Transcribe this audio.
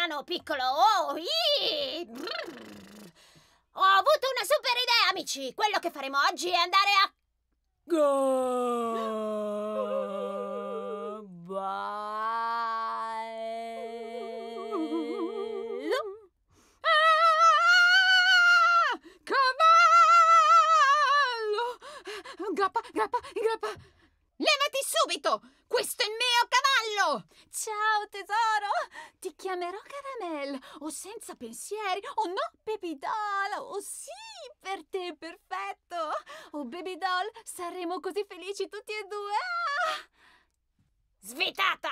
piano, piccolo. Oh, ii, Ho avuto una super idea, amici. Quello che faremo oggi è andare a... Goal. Ah, cavallo! Grappa, grappa, grappa! Levati subito! Questo è il mio cavallo! Caramelo! Ciao tesoro! Ti chiamerò Caramel, o senza pensieri, o no Baby Doll, o sì, per te perfetto! O Baby Doll, saremo così felici tutti e due! Ah! Svitata!